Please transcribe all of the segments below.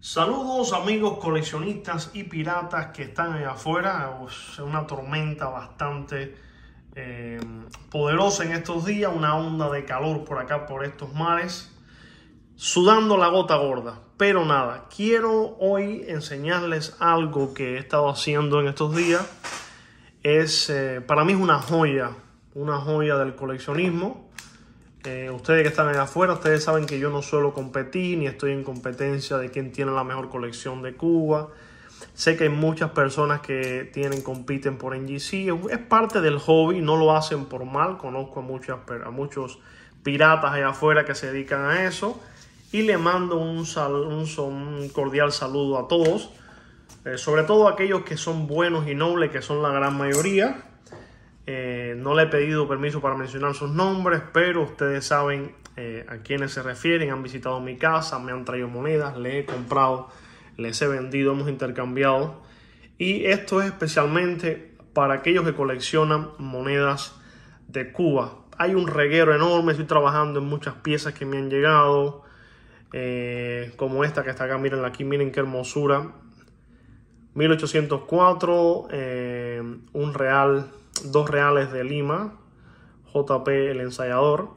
Saludos amigos coleccionistas y piratas que están allá afuera. Es una tormenta bastante eh, poderosa en estos días, una onda de calor por acá, por estos mares, sudando la gota gorda. Pero nada, quiero hoy enseñarles algo que he estado haciendo en estos días. Es, eh, para mí es una joya, una joya del coleccionismo eh, ustedes que están allá afuera, ustedes saben que yo no suelo competir ni estoy en competencia de quién tiene la mejor colección de Cuba. Sé que hay muchas personas que tienen, compiten por NGC. Es parte del hobby, no lo hacen por mal. Conozco a, muchas, muchos piratas allá afuera que se dedican a eso. Y le mando un, cordial saludo a todos. Eh, sobre todo a aquellos que son buenos y nobles, que son la gran mayoría. Eh, no le he pedido permiso para mencionar sus nombres, pero ustedes saben eh, a quiénes se refieren. Han visitado mi casa, me han traído monedas, le he comprado, les he vendido, hemos intercambiado. Y esto es especialmente para aquellos que coleccionan monedas de Cuba. Hay un reguero enorme, estoy trabajando en muchas piezas que me han llegado, eh, como esta que está acá, miren aquí, miren qué hermosura. 1804, un real Dos Reales de Lima, JP el ensayador.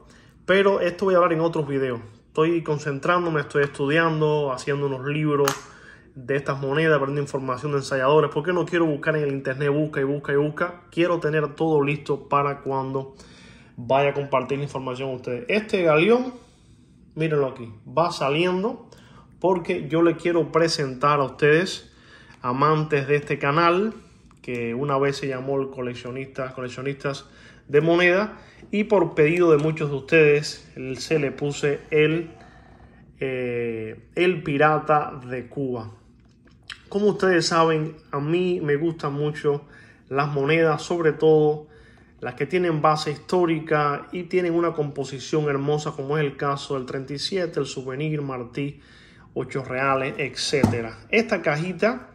Pero esto voy a hablar en otros videos. Estoy concentrándome, estoy estudiando, haciendo unos libros de estas monedas, aprendiendo información de ensayadores, porque no quiero buscar en el internet, busca y busca y busca. Quiero tener todo listo para cuando vaya a compartir la información a ustedes. Este galeón, mírenlo aquí, va saliendo porque yo le quiero presentar a ustedes, amantes de este canal, que una vez se llamó el coleccionista, coleccionistas de moneda y por pedido de muchos de ustedes se le puse el, eh, el pirata de Cuba. Como ustedes saben, a mí me gustan mucho las monedas, sobre todo las que tienen base histórica y tienen una composición hermosa como es el caso del 37, el souvenir, Martí, 8 reales, etc. Esta cajita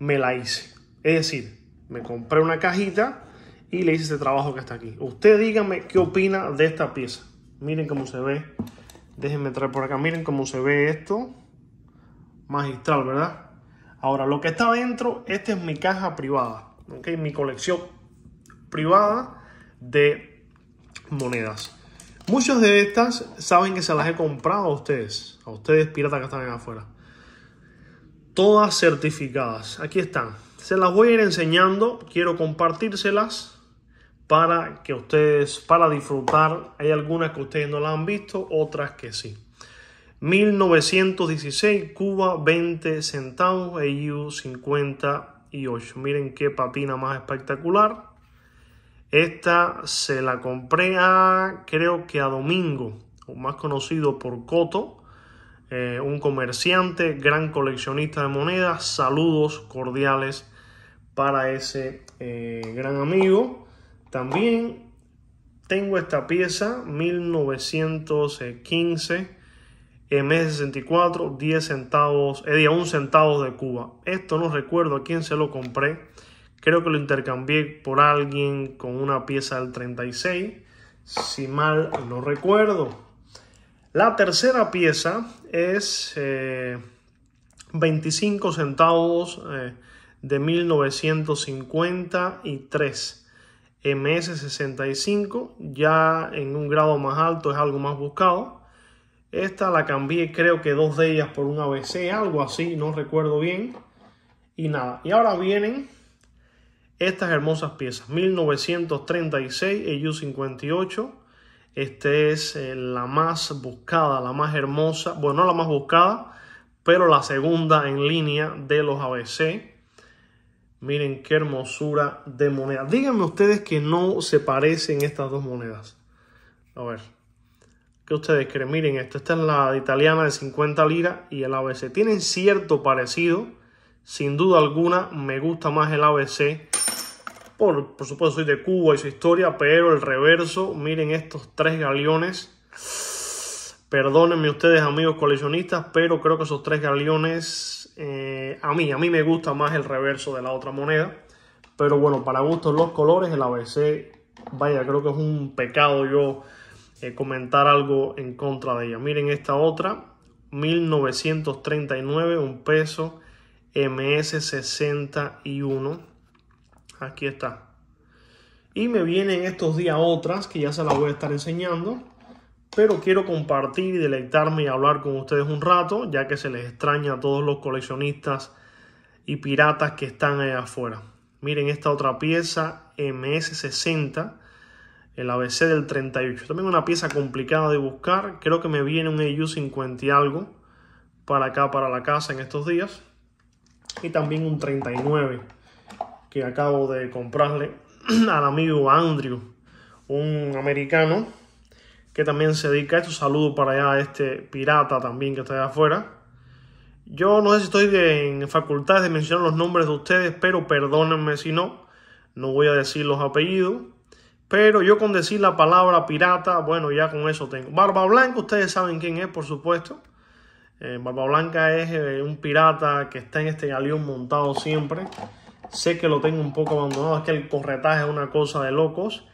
me la hice. Es decir, me compré una cajita y le hice este trabajo que está aquí. Usted dígame qué opina de esta pieza. Miren cómo se ve. Déjenme traer por acá. Miren cómo se ve esto. Magistral, ¿verdad? Ahora, lo que está adentro, esta es mi caja privada. Mi colección privada de monedas. Muchos de estas saben que se las he comprado a ustedes. A ustedes piratas que están ahí afuera. Todas certificadas. Aquí están se las voy a ir enseñando, quiero compartírselas para que ustedes, para disfrutar, hay algunas que ustedes no las han visto, otras que sí. 1916, Cuba 20 centavos, EU 58. Miren qué papina más espectacular. Esta se la compré a, creo que a Domingo, o más conocido por Coto. Eh, un comerciante, gran coleccionista de monedas. Saludos cordiales para ese eh, gran amigo. También tengo esta pieza 1915 MS64, 10 centavos, eh, 1 centavo de Cuba. Esto no recuerdo a quién se lo compré. Creo que lo intercambié por alguien con una pieza del 36, si mal no recuerdo. La tercera pieza es 25 eh, centavos. Eh, de 1953. MS65 ya en un grado más alto es algo más buscado. Esta la cambié creo que dos de ellas por un ABC, algo así, no recuerdo bien. Y nada, y ahora vienen estas hermosas piezas. 1936 EU58. este es eh, la más buscada, la más hermosa. Bueno, no la más buscada, pero la segunda en línea de los ABC. Miren qué hermosura de moneda. Díganme ustedes que no se parecen estas dos monedas. A ver, ¿qué ustedes creen? Miren, esto esta es la italiana de 50 liras y el ABC. Tienen cierto parecido. Sin duda alguna, me gusta más el ABC. Por, por supuesto, soy de Cuba y su historia, pero el reverso, miren estos tres galeones. Perdónenme ustedes, amigos coleccionistas, pero creo que esos tres galeones eh, a mí, a mí me gusta más el reverso de la otra moneda. Pero bueno, para gustos los colores, el ABC, vaya, creo que es un pecado yo eh, comentar algo en contra de ella. Miren esta otra, 1939, un peso, MS61. Aquí está. Y me vienen estos días otras que ya se las voy a estar enseñando pero quiero compartir y deleitarme y hablar con ustedes un rato, ya que se les extraña a todos los coleccionistas y piratas que están allá afuera. Miren esta otra pieza, MS60, el ABC del 38. También una pieza complicada de buscar. Creo que me viene un EU50 y algo para acá, para la casa en estos días. Y también un 39 que acabo de comprarle al amigo Andrew, un americano que también se dedica a esto. Saludo para allá a este pirata también que está allá afuera. Yo no sé si estoy en facultad de mencionar los nombres de ustedes, pero perdónenme si no. No voy a decir los apellidos. Pero yo con decir la palabra pirata, bueno, ya con eso tengo. Barba Blanca, ustedes saben quién es, por supuesto. Eh, Barba Blanca es eh, un pirata que está en este galeón montado siempre. Sé que lo tengo un poco abandonado, es que el corretaje es una cosa de locos.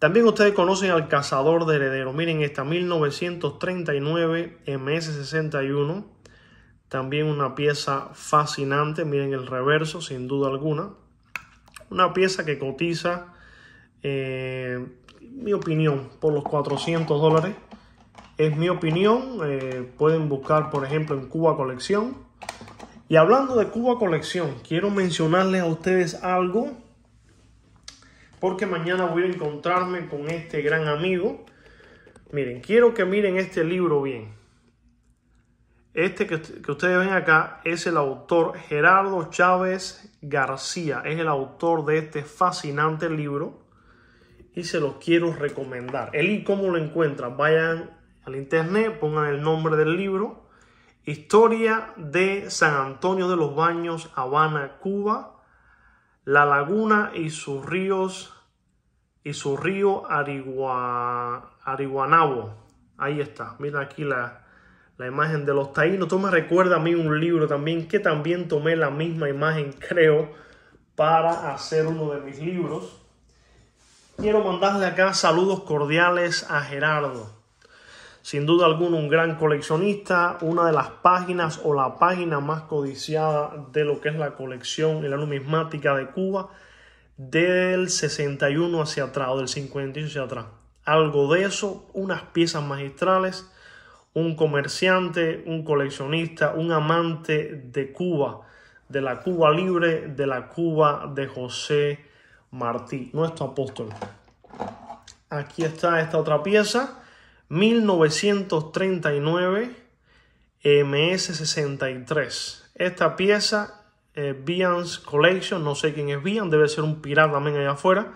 También ustedes conocen al cazador de heredero, Miren, esta 1939 MS61. También una pieza fascinante. Miren el reverso, sin duda alguna. Una pieza que cotiza, eh, mi opinión, por los 400 dólares. Es mi opinión. Eh, pueden buscar, por ejemplo, en Cuba Colección. Y hablando de Cuba Colección, quiero mencionarles a ustedes algo porque mañana voy a encontrarme con este gran amigo. Miren, quiero que miren este libro bien. Este que, ustedes ven acá es el autor Gerardo Chávez García. Es el autor de este fascinante libro y se los quiero recomendar. El y cómo lo encuentran, vayan al internet, pongan el nombre del libro. Historia de San Antonio de los Baños, Habana, Cuba, la laguna y sus ríos y su río Arigua, Ahí está, mira aquí la, la imagen de los taínos. Esto recuerda a mí un libro también que también tomé la misma imagen, creo, para hacer uno de mis libros. Quiero mandarle acá saludos cordiales a Gerardo sin duda alguna un gran coleccionista, una de las páginas o la página más codiciada de lo que es la colección y la numismática de Cuba del 61 hacia atrás o del 51 hacia atrás. Algo de eso, unas piezas magistrales, un comerciante, un coleccionista, un amante de Cuba, de la Cuba libre, de la Cuba de José Martí, nuestro apóstol. Aquí está esta otra pieza 1939 MS63. Esta pieza, eh, Vian's Collection, no sé quién es Vian, debe ser un pirata también allá afuera.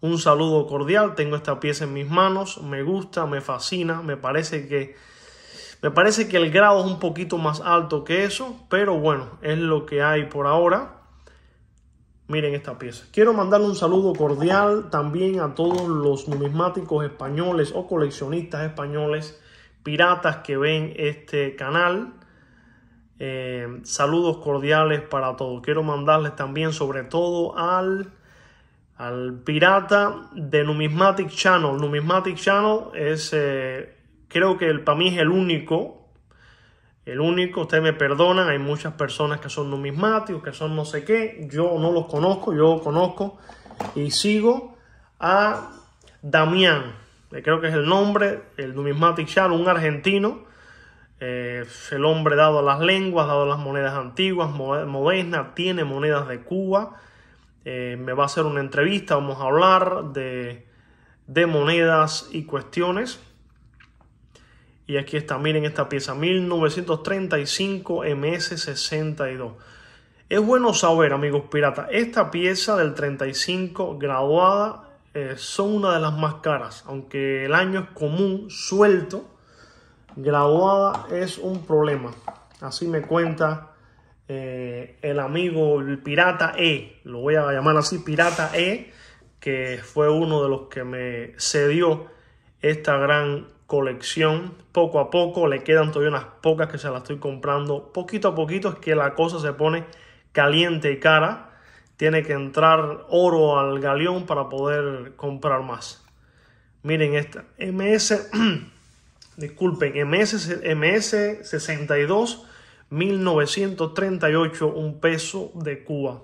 Un saludo cordial, tengo esta pieza en mis manos, me gusta, me fascina, me parece que me parece que el grado es un poquito más alto que eso, pero bueno, es lo que hay por ahora. Miren esta pieza. Quiero mandarle un saludo cordial también a todos los numismáticos españoles o coleccionistas españoles piratas que ven este canal. Eh, saludos cordiales para todos. Quiero mandarles también sobre todo al, al pirata de Numismatic Channel. Numismatic Channel es, eh, creo que el, para mí es el único el único, ustedes me perdonan, hay muchas personas que son numismáticos, que son no sé qué. Yo no los conozco, yo conozco y sigo a Damián, creo que es el nombre, el numismático, Charo, un argentino. Eh, el hombre dado a las lenguas, dado a las monedas antiguas, modernas, tiene monedas de Cuba. Eh, me va a hacer una entrevista, vamos a hablar de, de monedas y cuestiones. Y aquí está, miren esta pieza, 1935 MS62. Es bueno saber, amigos piratas, esta pieza del 35 graduada eh, son una de las más caras, aunque el año es común, suelto, graduada es un problema. Así me cuenta eh, el amigo, el pirata E, lo voy a llamar así, pirata E, que fue uno de los que me cedió esta gran colección poco a poco. Le quedan todavía unas pocas que se las estoy comprando. Poquito a poquito es que la cosa se pone caliente y cara. Tiene que entrar oro al galeón para poder comprar más. Miren esta. MS. disculpen. MS, MS 62. 1938, un peso de Cuba.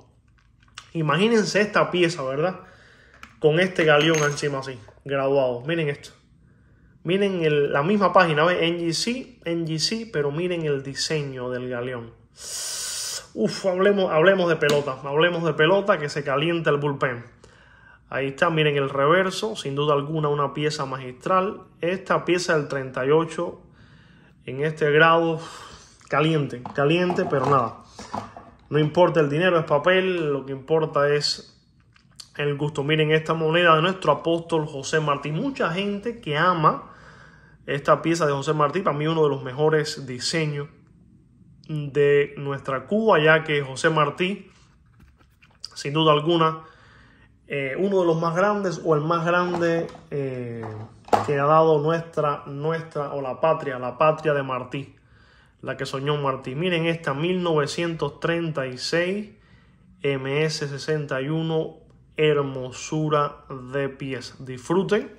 Imagínense esta pieza, ¿verdad? Con este galeón encima así, graduado. Miren esto. Miren la misma página, NGC, NGC, pero miren el diseño del galeón. Uf, hablemos, hablemos de pelota, hablemos de pelota que se calienta el bullpen. Ahí está, miren el reverso, sin duda alguna una pieza magistral. Esta pieza del 38 en este grado, caliente, caliente, pero nada. No importa el dinero, es papel, lo que importa es el gusto. Miren esta moneda de nuestro apóstol José Martín. Mucha gente que ama esta pieza de José Martí, para mí uno de los mejores diseños de nuestra Cuba, ya que José Martí, sin duda alguna, eh, uno de los más grandes o el más grande eh, que ha dado nuestra, nuestra o la patria, la patria de Martí, la que soñó Martí. Miren esta 1936 MS61, hermosura de pies. Disfruten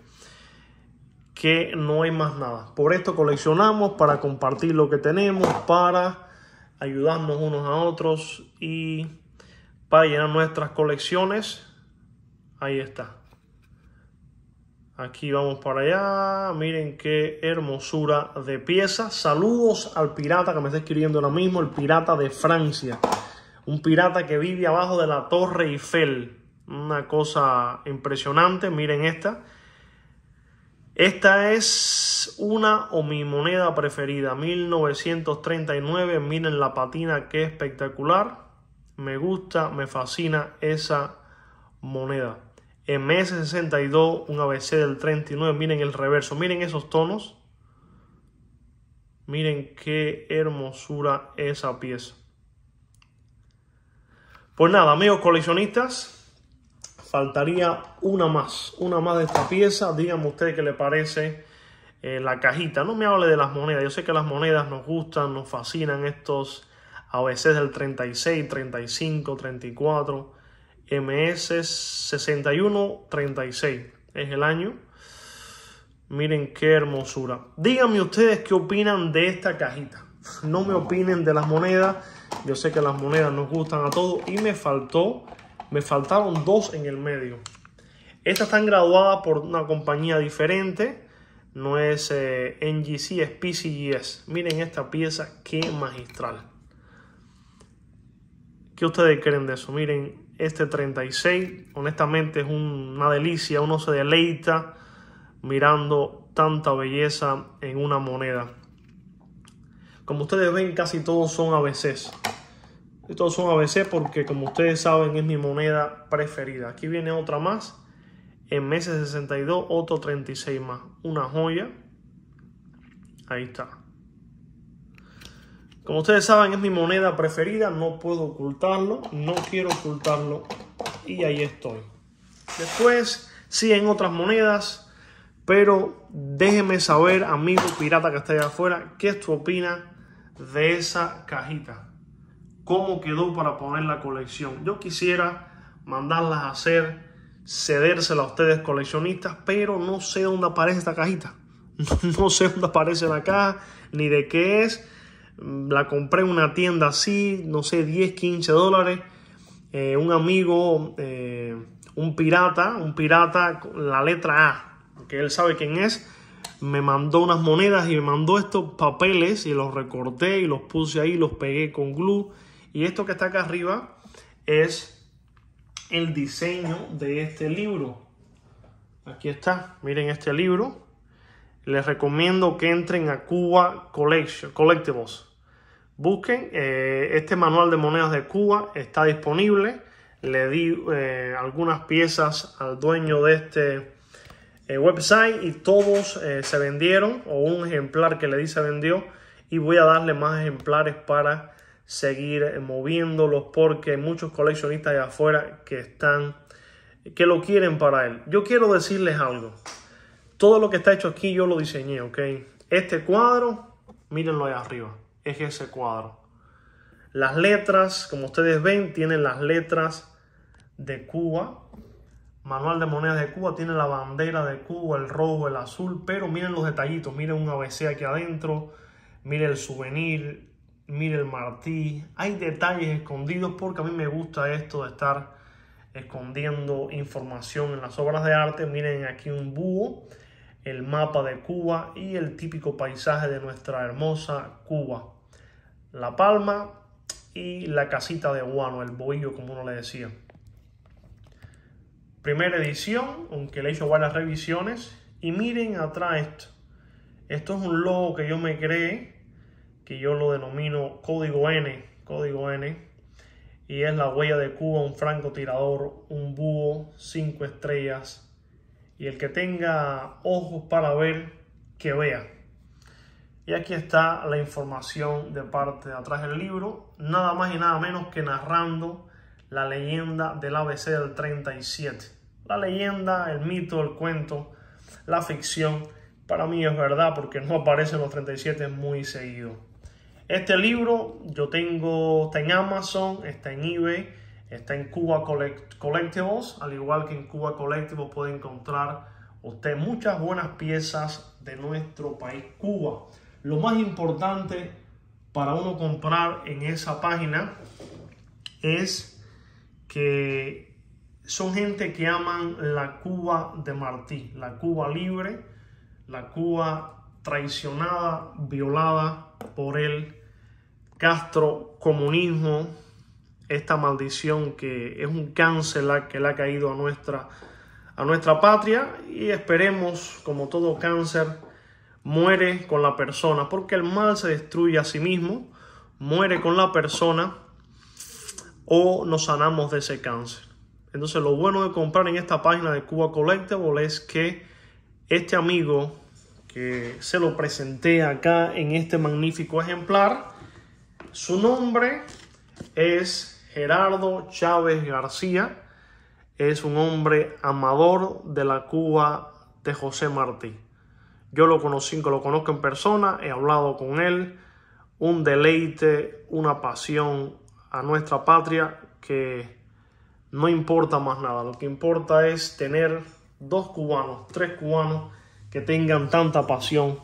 que no hay más nada. Por esto coleccionamos para compartir lo que tenemos, para ayudarnos unos a otros y para llenar nuestras colecciones. Ahí está. Aquí vamos para allá. Miren qué hermosura de pieza. Saludos al pirata que me está escribiendo ahora mismo, el pirata de Francia. Un pirata que vive abajo de la Torre Eiffel. Una cosa impresionante. Miren esta. Esta es una o mi moneda preferida, 1939, miren la patina, qué espectacular. Me gusta, me fascina esa moneda. MS62, un ABC del 39, miren el reverso, miren esos tonos. Miren qué hermosura esa pieza. Pues nada, amigos coleccionistas, faltaría una más, una más de esta pieza. Díganme ustedes qué le parece eh, la cajita. No me hable de las monedas. Yo sé que las monedas nos gustan, nos fascinan estos ABC del 36, 35, 34, MS 61, 36. Es el año. Miren qué hermosura. Díganme ustedes qué opinan de esta cajita. No me opinen de las monedas. Yo sé que las monedas nos gustan a todos y me faltó me faltaron dos en el medio. Estas están graduadas por una compañía diferente. No es eh, NGC, es PCGS. Miren esta pieza, qué magistral. ¿Qué ustedes creen de eso? Miren, este 36, honestamente es una delicia. Uno se deleita mirando tanta belleza en una moneda. Como ustedes ven, casi todos son ABCs. Estos son ABC porque como ustedes saben es mi moneda preferida. Aquí viene otra más. En meses 62, otro 36 más. Una joya. Ahí está. Como ustedes saben es mi moneda preferida. No puedo ocultarlo. No quiero ocultarlo. Y ahí estoy. Después sí en otras monedas. Pero déjeme saber, amigo pirata que está allá afuera, qué es tu opinión de esa cajita cómo quedó para poner la colección. Yo quisiera mandarlas a hacer, cedérsela a ustedes coleccionistas, pero no sé dónde aparece esta cajita. No sé dónde aparece la caja, ni de qué es. La compré en una tienda así, no sé, 10, 15 dólares. Eh, un amigo, eh, un pirata, un pirata, con la letra A, que él sabe quién es, me mandó unas monedas y me mandó estos papeles y los recorté y los puse ahí, los pegué con glue y esto que está acá arriba es el diseño de este libro. Aquí está, miren este libro. Les recomiendo que entren a Cuba Collection, Collectibles. Busquen, eh, este manual de monedas de Cuba está disponible. Le di eh, algunas piezas al dueño de este eh, website y todos se vendieron o un ejemplar que le di se vendió y voy a darle más ejemplares para seguir eh, moviéndolos porque hay muchos coleccionistas allá afuera que están que lo quieren para él. Yo quiero decirles algo. Todo lo que está hecho aquí yo lo diseñé, ¿ok? Este cuadro, mírenlo ahí arriba, es ese cuadro. Las letras, como ustedes ven, tienen las letras de Cuba. Manual de monedas de Cuba tiene la bandera de Cuba, el rojo, el azul, pero miren los detallitos, miren un ABC aquí adentro, miren el souvenir, mire el martí. Hay detalles escondidos porque a mí me gusta esto de estar escondiendo información en las obras de arte. Miren aquí un búho, el mapa de Cuba y el típico paisaje de nuestra hermosa Cuba. La Palma y la casita de Guano, el bohillo, como uno le decía. Primera edición, aunque le hizo hecho varias revisiones. Y miren atrás esto. Esto es un logo que yo me creé que yo lo denomino código N, código N, y es la huella de Cuba, un francotirador, un búho, cinco estrellas, y el que tenga ojos para ver, que vea. Y aquí está la información de parte de atrás del libro, nada más y nada menos que narrando la leyenda del ABC del 37. La leyenda, el mito, el cuento, la ficción, para mí es verdad porque no aparecen los 37 muy seguido. Este libro yo tengo, está en Amazon, está en eBay, está en Cuba Collectibles, al igual que en Cuba Collectibles puede encontrar usted muchas buenas piezas de nuestro país Cuba. Lo más importante para uno comprar en esa página es que son gente que aman la Cuba de Martí, la Cuba libre, la Cuba traicionada, violada por el Castro, comunismo, esta maldición que es un cáncer que le ha caído a nuestra, a nuestra patria y esperemos, como todo cáncer, muere con la persona, porque el mal se destruye a sí mismo, muere con la persona o nos sanamos de ese cáncer. Entonces lo bueno de comprar en esta página de Cuba Collectible es que este amigo que se lo presenté acá en este magnífico ejemplar, su nombre es Gerardo Chávez García. Es un hombre amador de la Cuba de José Martí. Yo lo conocí, lo conozco en persona, he hablado con él. Un deleite, una pasión a nuestra patria que no importa más nada. Lo que importa es tener dos cubanos, tres cubanos que tengan tanta pasión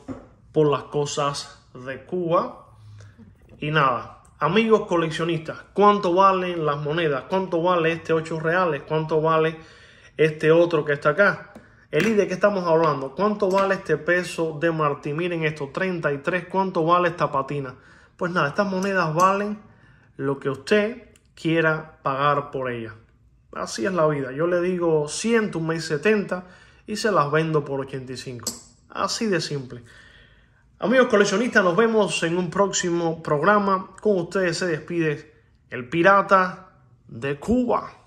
por las cosas de Cuba y nada, amigos coleccionistas, ¿cuánto valen las monedas? ¿Cuánto vale este 8 reales? ¿Cuánto vale este otro que está acá? El ¿de qué estamos hablando? ¿Cuánto vale este peso de Martí? Miren esto, 33. ¿Cuánto vale esta patina? Pues nada, estas monedas valen lo que usted quiera pagar por ellas. Así es la vida. Yo le digo 100, un 70 y se las vendo por 85. Así de simple. Amigos coleccionistas, nos vemos en un próximo programa. Con ustedes se despide el pirata de Cuba.